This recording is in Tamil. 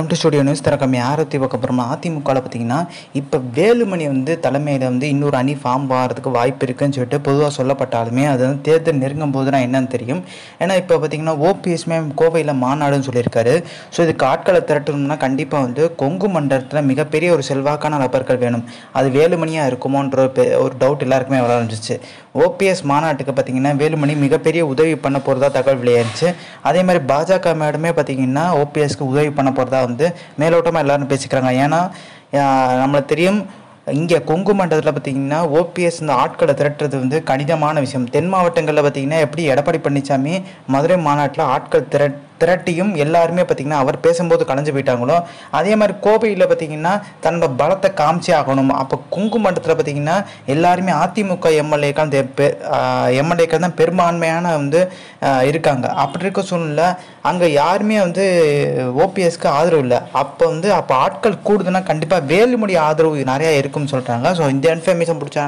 வெல்கம் டு ஸ்டுடியோ நியூஸ் திறக்கமே ஆரத்தி பக்கப்புறமா அதிமுகவில் பார்த்தீங்கன்னா இப்போ வேலுமணி வந்து தலைமையில் வந்து இன்னொரு அணி ஃபார்ம் ஆகிறதுக்கு வாய்ப்பு இருக்குன்னு சொல்லிட்டு பொதுவாக சொல்லப்பட்டாலுமே அது வந்து தேர்தல் நெருங்கும் நான் என்னன்னு தெரியும் ஏன்னா இப்போ பார்த்தீங்கன்னா ஓபிஎஸ்மே கோவையில் மாநாடுன்னு சொல்லியிருக்காரு ஸோ இதுக்கு ஆட்களை திரட்டணும்னா கண்டிப்பாக வந்து கொங்கு மண்டலத்தில் மிகப்பெரிய ஒரு செல்வாக்கான நபர்கள் வேணும் அது வேலுமணியாக இருக்குமோன்ற ஒரு டவுட் எல்லாருக்குமே வளர்ந்துச்சு ஓபிஎஸ் மாநாட்டுக்கு பார்த்தீங்கன்னா வேலுமணி மிகப்பெரிய உதவி பண்ண போகிறதா தகவல் விளையாடுச்சு அதே மாதிரி பாஜக மேடமே பார்த்தீங்கன்னா ஓபிஎஸ்க்கு உதவி பண்ண போகிறதா வந்து மேலோட்டமாக எல்லோரும் பேசிக்கிறாங்க ஏன்னா நம்மளுக்கு தெரியும் இங்கே கொங்கு மண்டலத்தில் பார்த்திங்கன்னா ஓபிஎஸ் இந்த ஆட்களை திரட்டுறது வந்து கடினமான விஷயம் தென் மாவட்டங்களில் பார்த்திங்கன்னா எப்படி எடப்பாடி பழனிசாமி மதுரை மாநாட்டில் ஆட்கள் திரட் திரட்டியும் எல்லாருமே பார்த்திங்கன்னா அவர் பேசும்போது கலைஞ்சு போயிட்டாங்களோ அதே மாதிரி கோவையில் பார்த்திங்கன்னா தன்னோட பலத்தை காமிச்சே ஆகணும் அப்போ குங்குமண்டத்தில் பார்த்திங்கன்னா எல்லாருமே அதிமுக எம்எல்ஏக்கள் எம்எல்ஏக்கள் தான் பெரும்பான்மையான வந்து இருக்காங்க அப்படி இருக்க சூழ்நிலை அங்கே யாருமே வந்து ஓபிஎஸ்க்கு ஆதரவு இல்லை அப்போ வந்து அப்போ ஆட்கள் கூடுதுன்னா கண்டிப்பாக வேலுமொழி ஆதரவு நிறையா இருக்கும்னு சொல்கிறாங்க ஸோ இந்த இன்ஃபர்மேஷன் பிடிச்சா